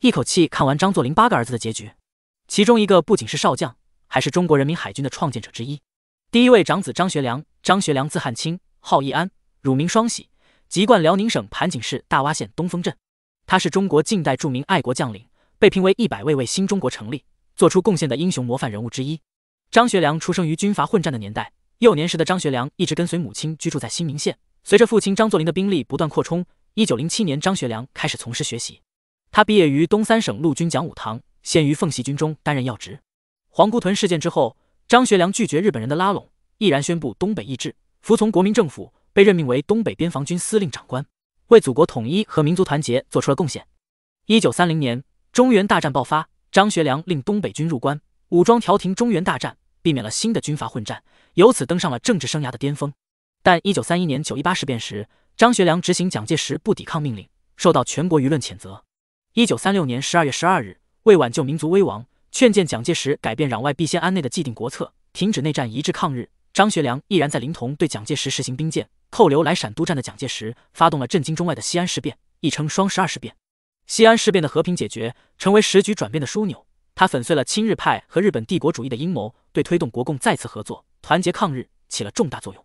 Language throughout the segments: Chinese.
一口气看完张作霖八个儿子的结局，其中一个不仅是少将，还是中国人民海军的创建者之一。第一位长子张学良，张学良字汉卿，号易安，乳名双喜，籍贯辽宁省盘锦市大洼县东风镇。他是中国近代著名爱国将领，被评为一百位为新中国成立做出贡献的英雄模范人物之一。张学良出生于军阀混战的年代，幼年时的张学良一直跟随母亲居住在新民县。随着父亲张作霖的兵力不断扩充，一九零七年，张学良开始从师学习。他毕业于东三省陆军讲武堂，现于奉系军中担任要职。皇姑屯事件之后，张学良拒绝日本人的拉拢，毅然宣布东北易帜，服从国民政府，被任命为东北边防军司令长官，为祖国统一和民族团结做出了贡献。一九三零年，中原大战爆发，张学良令东北军入关，武装调停中原大战，避免了新的军阀混战，由此登上了政治生涯的巅峰。但一九三一年九一八事变时，张学良执行蒋介石不抵抗命令，受到全国舆论谴责。一九三六年十二月十二日，为挽救民族危亡，劝谏蒋介石改变“攘外必先安内”的既定国策，停止内战，一致抗日，张学良毅然在临潼对蒋介石实行兵谏，扣留来陕督战的蒋介石，发动了震惊中外的西安事变，亦称“双十二事变”。西安事变的和平解决，成为时局转变的枢纽。他粉碎了亲日派和日本帝国主义的阴谋，对推动国共再次合作、团结抗日起了重大作用。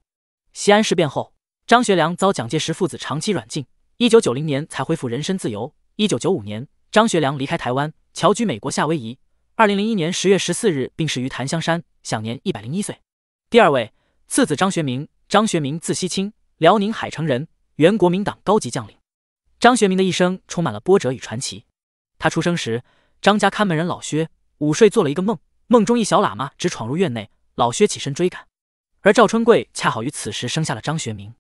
西安事变后，张学良遭蒋介石父子长期软禁，一九九零年才恢复人身自由。一九九五年，张学良离开台湾，侨居美国夏威夷。二零零一年十月十四日病逝于檀香山，享年一百零一岁。第二位次子张学明，张学明字西清，辽宁海城人，原国民党高级将领。张学明的一生充满了波折与传奇。他出生时，张家看门人老薛午睡做了一个梦，梦中一小喇嘛直闯入院内，老薛起身追赶，而赵春贵恰好于此时生下了张学明。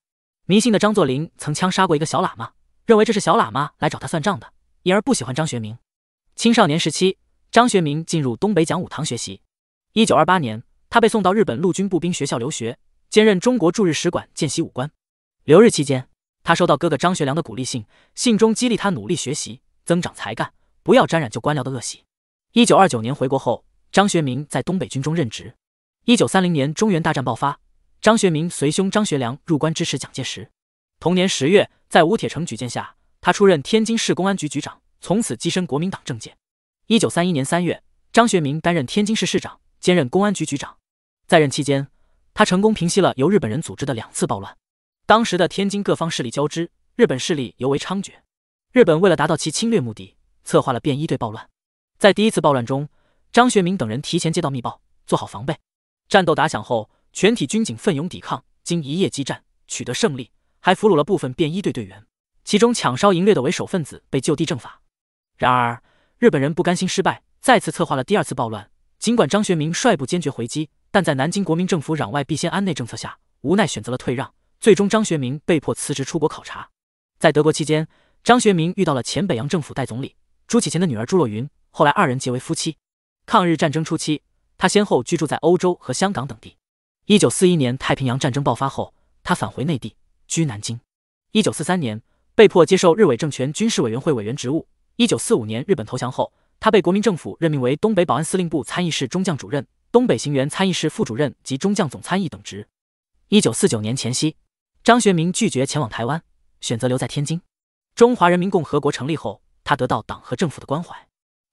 迷信的张作霖曾枪杀过一个小喇嘛。认为这是小喇嘛来找他算账的，因而不喜欢张学明。青少年时期，张学明进入东北讲武堂学习。一九二八年，他被送到日本陆军步兵学校留学，兼任中国驻日使馆见习武官。留日期间，他收到哥哥张学良的鼓励信，信中激励他努力学习，增长才干，不要沾染就官僚的恶习。一九二九年回国后，张学明在东北军中任职。一九三零年中原大战爆发，张学明随兄张学良入关支持蒋介石。同年十月。在吴铁城举荐下，他出任天津市公安局局长，从此跻身国民党政界。一九三一年三月，张学明担任天津市市长，兼任公安局局长。在任期间，他成功平息了由日本人组织的两次暴乱。当时的天津各方势力交织，日本势力尤为猖獗。日本为了达到其侵略目的，策划了便衣队暴乱。在第一次暴乱中，张学明等人提前接到密报，做好防备。战斗打响后，全体军警奋勇抵抗，经一夜激战，取得胜利。还俘虏了部分便衣队队员，其中抢烧淫掠的为首分子被就地正法。然而日本人不甘心失败，再次策划了第二次暴乱。尽管张学明率部坚决回击，但在南京国民政府攘外必先安内政策下，无奈选择了退让。最终，张学明被迫辞职出国考察。在德国期间，张学明遇到了前北洋政府代总理朱启贤的女儿朱若云，后来二人结为夫妻。抗日战争初期，他先后居住在欧洲和香港等地。一九四一年太平洋战争爆发后，他返回内地。居南京。一九四三年，被迫接受日伪政权军事委员会委员职务。一九四五年日本投降后，他被国民政府任命为东北保安司令部参议室中将主任、东北行员参议室副主任及中将总参议等职。一九四九年前夕，张学明拒绝前往台湾，选择留在天津。中华人民共和国成立后，他得到党和政府的关怀。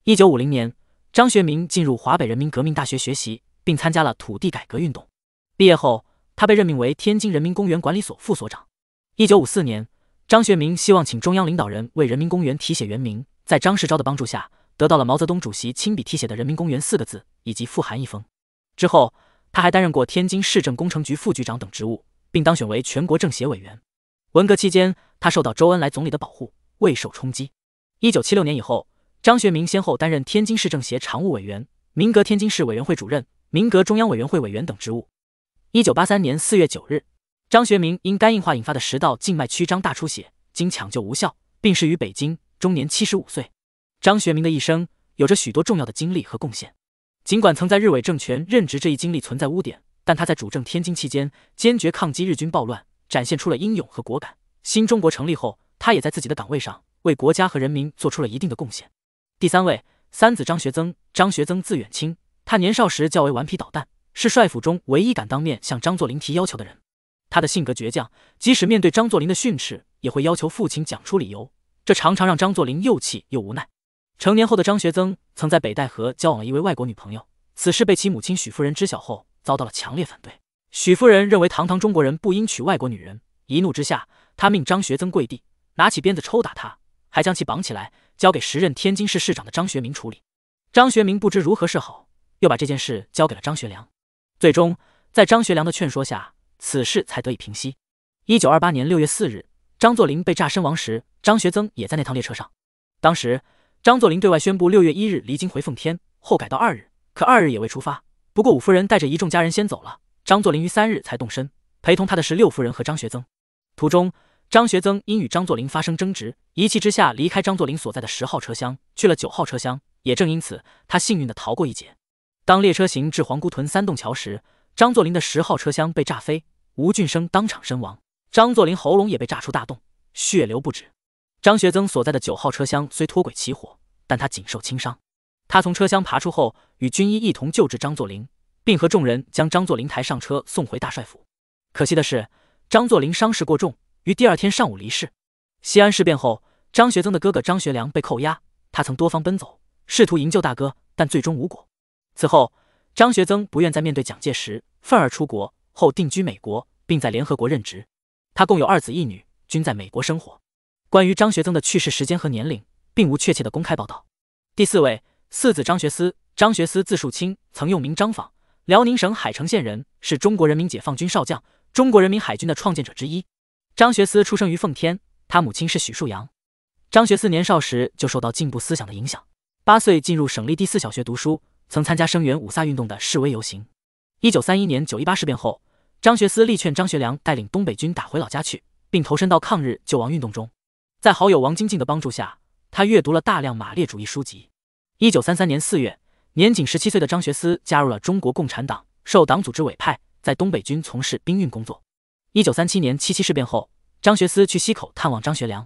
一九五零年，张学明进入华北人民革命大学学习，并参加了土地改革运动。毕业后，他被任命为天津人民公园管理所副所长。一九五四年，张学明希望请中央领导人为人民公园题写原名，在张世钊的帮助下，得到了毛泽东主席亲笔题写的“人民公园”四个字以及复函一封。之后，他还担任过天津市政工程局副局长等职务，并当选为全国政协委员。文革期间，他受到周恩来总理的保护，未受冲击。一九七六年以后，张学明先后担任天津市政协常务委员、民革天津市委员会主任、民革中央委员会委员等职务。一九八三年四月九日，张学明因肝硬化引发的食道静脉曲张大出血，经抢救无效，病逝于北京，终年七十五岁。张学明的一生有着许多重要的经历和贡献，尽管曾在日伪政权任职这一经历存在污点，但他在主政天津期间坚决抗击日军暴乱，展现出了英勇和果敢。新中国成立后，他也在自己的岗位上为国家和人民做出了一定的贡献。第三位三子张学曾，张学曾字远清，他年少时较为顽皮捣蛋。是帅府中唯一敢当面向张作霖提要求的人，他的性格倔强，即使面对张作霖的训斥，也会要求父亲讲出理由，这常常让张作霖又气又无奈。成年后的张学增曾在北戴河交往了一位外国女朋友，此事被其母亲许夫人知晓后，遭到了强烈反对。许夫人认为堂堂中国人不应娶外国女人，一怒之下，她命张学增跪地，拿起鞭子抽打他，还将其绑起来交给时任天津市市长的张学明处理。张学明不知如何是好，又把这件事交给了张学良。最终，在张学良的劝说下，此事才得以平息。一九二八年六月四日，张作霖被炸身亡时，张学曾也在那趟列车上。当时，张作霖对外宣布六月一日离京回奉天，后改到二日，可二日也未出发。不过五夫人带着一众家人先走了，张作霖于三日才动身，陪同他的是六夫人和张学曾。途中，张学曾因与张作霖发生争执，一气之下离开张作霖所在的十号车厢，去了九号车厢。也正因此，他幸运的逃过一劫。当列车行至皇姑屯三洞桥时，张作霖的十号车厢被炸飞，吴俊升当场身亡。张作霖喉咙也被炸出大洞，血流不止。张学增所在的九号车厢虽脱轨起火，但他仅受轻伤。他从车厢爬出后，与军医一同救治张作霖，并和众人将张作霖抬上车送回大帅府。可惜的是，张作霖伤势过重，于第二天上午离世。西安事变后，张学增的哥哥张学良被扣押，他曾多方奔走，试图营救大哥，但最终无果。此后，张学曾不愿再面对蒋介石，愤而出国，后定居美国，并在联合国任职。他共有二子一女，均在美国生活。关于张学曾的去世时间和年龄，并无确切的公开报道。第四位四子张学思，张学思字树清，曾用名张访，辽宁省海城县人，是中国人民解放军少将，中国人民海军的创建者之一。张学思出生于奉天，他母亲是许树阳。张学思年少时就受到进步思想的影响，八岁进入省立第四小学读书。曾参加声援五卅运动的示威游行。一九三一年九一八事变后，张学思力劝张学良带领东北军打回老家去，并投身到抗日救亡运动中。在好友王金靖的帮助下，他阅读了大量马列主义书籍。一九三三年四月，年仅十七岁的张学思加入了中国共产党，受党组织委派，在东北军从事兵运工作。一九三七年七七事变后，张学思去西口探望张学良，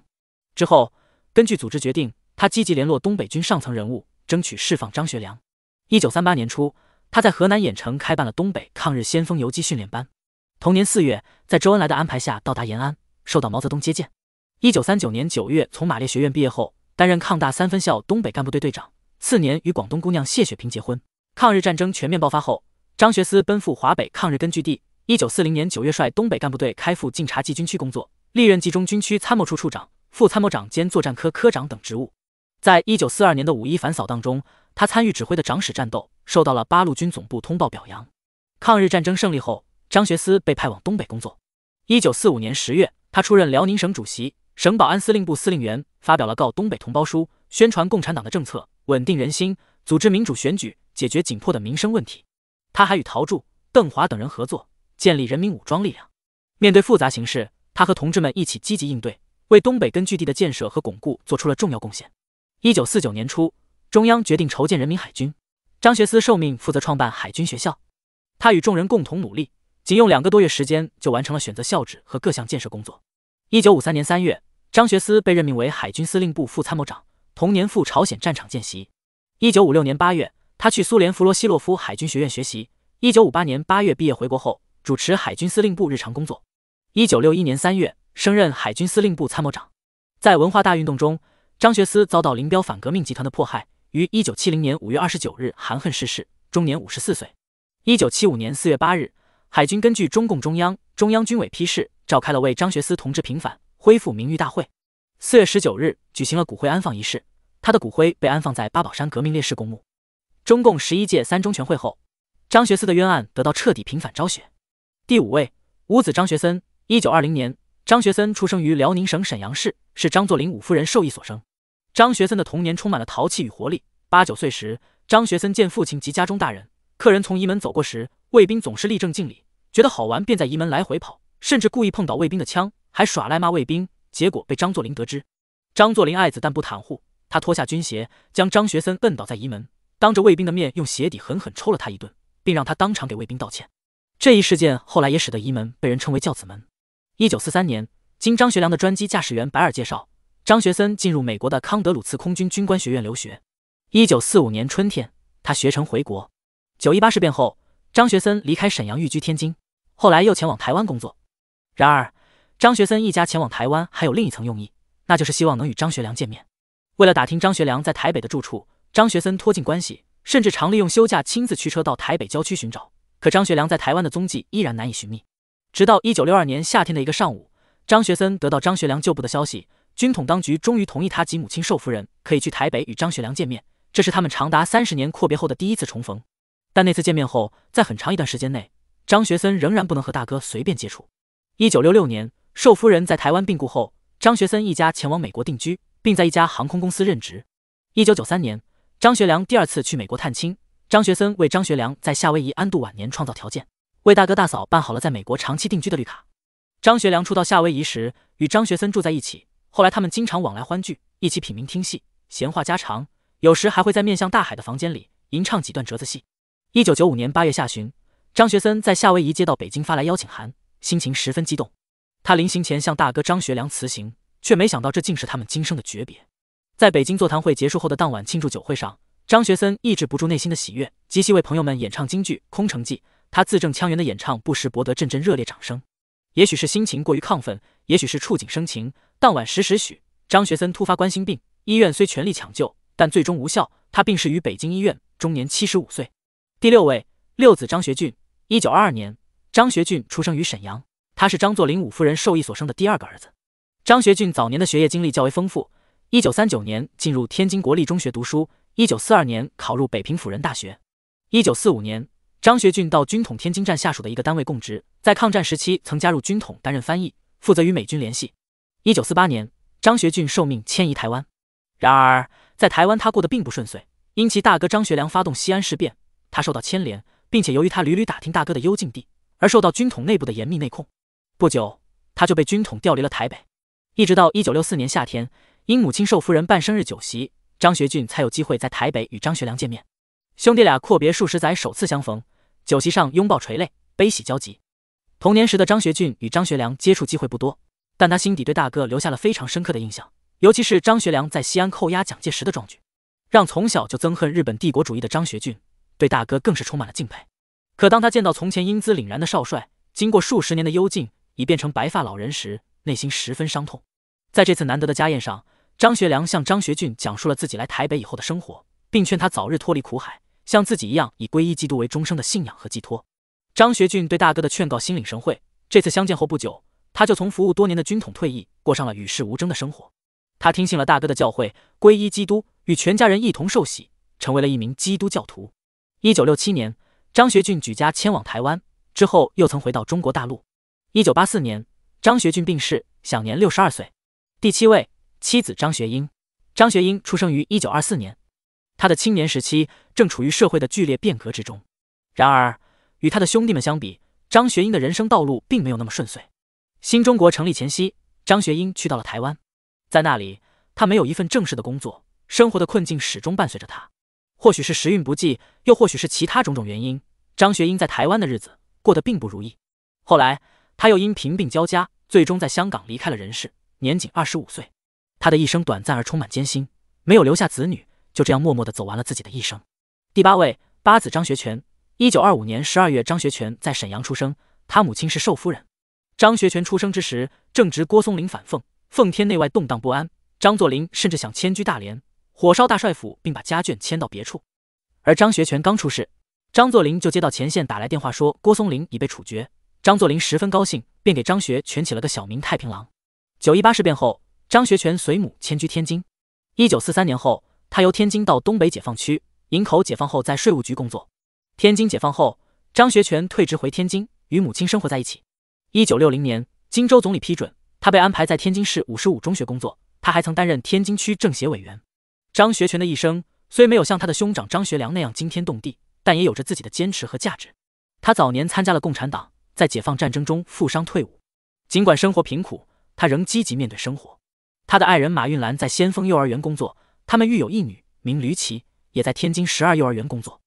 之后根据组织决定，他积极联络东北军上层人物，争取释放张学良。一九三八年初，他在河南郾城开办了东北抗日先锋游击训练班。同年四月，在周恩来的安排下到达延安，受到毛泽东接见。一九三九年九月从马列学院毕业后，担任抗大三分校东北干部队队长。次年与广东姑娘谢雪萍结婚。抗日战争全面爆发后，张学思奔赴华北抗日根据地。一九四零年九月，率东北干部队开赴晋察冀军区工作，历任冀中军区参谋处处长、副参谋长兼作战科科长等职务。在一九四二年的五一反扫荡中。他参与指挥的长史战斗受到了八路军总部通报表扬。抗日战争胜利后，张学思被派往东北工作。一九四五年十月，他出任辽宁省主席、省保安司令部司令员，发表了《告东北同胞书》，宣传共产党的政策，稳定人心，组织民主选举，解决紧迫的民生问题。他还与陶铸、邓华等人合作，建立人民武装力量。面对复杂形势，他和同志们一起积极应对，为东北根据地的建设和巩固做出了重要贡献。一九四九年初。中央决定筹建人民海军，张学思受命负责创办海军学校。他与众人共同努力，仅用两个多月时间就完成了选择校址和各项建设工作。一九五三年三月，张学思被任命为海军司令部副参谋长，同年赴朝鲜战场见习。一九五六年八月，他去苏联弗罗西洛夫海军学院学习。一九五八年八月毕业回国后，主持海军司令部日常工作。一九六一年三月，升任海军司令部参谋长。在文化大运动中，张学思遭到林彪反革命集团的迫害。于一九七零年五月二十九日含恨逝世，终年五十四岁。一九七五年四月八日，海军根据中共中央、中央军委批示，召开了为张学思同志平反、恢复名誉大会。四月十九日举行了骨灰安放仪式，他的骨灰被安放在八宝山革命烈士公墓。中共十一届三中全会后，张学思的冤案得到彻底平反昭雪。第五位，五子张学森。一九二零年，张学森出生于辽宁省沈阳市，是张作霖五夫人授意所生。张学森的童年充满了淘气与活力。八九岁时，张学森见父亲及家中大人、客人从移门走过时，卫兵总是立正敬礼，觉得好玩，便在移门来回跑，甚至故意碰倒卫兵的枪，还耍赖骂卫兵。结果被张作霖得知，张作霖爱子但不袒护他，脱下军鞋将张学森摁倒在移门，当着卫兵的面用鞋底狠狠抽了他一顿，并让他当场给卫兵道歉。这一事件后来也使得移门被人称为“教子门”。一九四三年，经张学良的专机驾驶员白尔介绍。张学森进入美国的康德鲁茨空军军官学院留学。一九四五年春天，他学成回国。九一八事变后，张学森离开沈阳，寓居天津，后来又前往台湾工作。然而，张学森一家前往台湾还有另一层用意，那就是希望能与张学良见面。为了打听张学良在台北的住处，张学森托尽关系，甚至常利用休假亲自驱车到台北郊区寻找。可张学良在台湾的踪迹依然难以寻觅。直到一九六二年夏天的一个上午，张学森得到张学良旧部的消息。军统当局终于同意他及母亲寿夫人可以去台北与张学良见面，这是他们长达三十年阔别后的第一次重逢。但那次见面后，在很长一段时间内，张学森仍然不能和大哥随便接触。一九六六年，寿夫人在台湾病故后，张学森一家前往美国定居，并在一家航空公司任职。一九九三年，张学良第二次去美国探亲，张学森为张学良在夏威夷安度晚年创造条件，为大哥大嫂办好了在美国长期定居的绿卡。张学良初到夏威夷时，与张学森住在一起。后来，他们经常往来欢聚，一起品茗听戏、闲话家常，有时还会在面向大海的房间里吟唱几段折子戏。一九九五年八月下旬，张学森在夏威夷接到北京发来邀请函，心情十分激动。他临行前向大哥张学良辞行，却没想到这竟是他们今生的诀别。在北京座谈会结束后的当晚庆祝酒会上，张学森抑制不住内心的喜悦，即席为朋友们演唱京剧《空城计》。他字正腔圆的演唱不时博得阵阵热烈掌声。也许是心情过于亢奋，也许是触景生情。当晚十时许，张学森突发冠心病，医院虽全力抢救，但最终无效。他病逝于北京医院，终年七十五岁。第六位六子张学俊，一九二二年，张学俊出生于沈阳，他是张作霖五夫人授意所生的第二个儿子。张学俊早年的学业经历较为丰富，一九三九年进入天津国立中学读书，一九四二年考入北平辅仁大学，一九四五年，张学俊到军统天津站下属的一个单位供职，在抗战时期曾加入军统，担任翻译，负责与美军联系。一九四八年，张学俊受命迁移台湾，然而在台湾他过得并不顺遂，因其大哥张学良发动西安事变，他受到牵连，并且由于他屡屡打听大哥的幽禁地，而受到军统内部的严密内控。不久，他就被军统调离了台北，一直到一九六四年夏天，因母亲寿夫人办生日酒席，张学俊才有机会在台北与张学良见面。兄弟俩阔别数十载，首次相逢，酒席上拥抱垂泪，悲喜交集。童年时的张学俊与张学良接触机会不多。但他心底对大哥留下了非常深刻的印象，尤其是张学良在西安扣押蒋介石的壮举，让从小就憎恨日本帝国主义的张学俊对大哥更是充满了敬佩。可当他见到从前英姿凛然的少帅，经过数十年的幽禁，已变成白发老人时，内心十分伤痛。在这次难得的家宴上，张学良向张学俊讲述了自己来台北以后的生活，并劝他早日脱离苦海，像自己一样以皈依基督为终生的信仰和寄托。张学俊对大哥的劝告心领神会，这次相见后不久。他就从服务多年的军统退役，过上了与世无争的生活。他听信了大哥的教诲，皈依基督，与全家人一同受洗，成为了一名基督教徒。一九六七年，张学俊举家迁往台湾，之后又曾回到中国大陆。一九八四年，张学俊病逝，享年六十二岁。第七位妻子张学英，张学英出生于一九二四年，他的青年时期正处于社会的剧烈变革之中。然而，与他的兄弟们相比，张学英的人生道路并没有那么顺遂。新中国成立前夕，张学英去到了台湾，在那里，他没有一份正式的工作，生活的困境始终伴随着他。或许是时运不济，又或许是其他种种原因，张学英在台湾的日子过得并不如意。后来，他又因贫病交加，最终在香港离开了人世，年仅二十五岁。他的一生短暂而充满艰辛，没有留下子女，就这样默默地走完了自己的一生。第八位八子张学全，一九二五年十二月，张学全在沈阳出生，他母亲是寿夫人。张学全出生之时，正值郭松龄反奉，奉天内外动荡不安。张作霖甚至想迁居大连，火烧大帅府，并把家眷迁到别处。而张学全刚出世，张作霖就接到前线打来电话，说郭松龄已被处决。张作霖十分高兴，便给张学全起了个小名“太平郎”。九一八事变后，张学全随母迁居天津。一九四三年后，他由天津到东北解放区，营口解放后在税务局工作。天津解放后，张学全退职回天津，与母亲生活在一起。一九六零年，荆州总理批准他被安排在天津市五十五中学工作。他还曾担任天津区政协委员。张学全的一生虽没有像他的兄长张学良那样惊天动地，但也有着自己的坚持和价值。他早年参加了共产党，在解放战争中负伤退伍。尽管生活贫苦，他仍积极面对生活。他的爱人马运兰在先锋幼儿园工作，他们育有一女，名驴琦，也在天津十二幼儿园工作。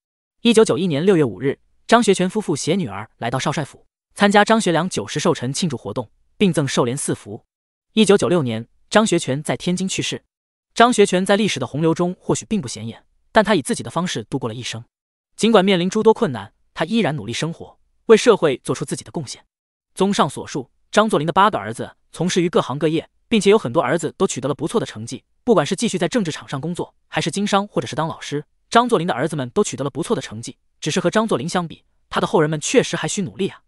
一九九一年六月五日，张学全夫妇携女儿来到少帅府。参加张学良九十寿辰庆祝活动，并赠寿联四幅。一九九六年，张学全在天津去世。张学全在历史的洪流中或许并不显眼，但他以自己的方式度过了一生。尽管面临诸多困难，他依然努力生活，为社会做出自己的贡献。综上所述，张作霖的八个儿子从事于各行各业，并且有很多儿子都取得了不错的成绩。不管是继续在政治场上工作，还是经商或者是当老师，张作霖的儿子们都取得了不错的成绩。只是和张作霖相比，他的后人们确实还需努力啊。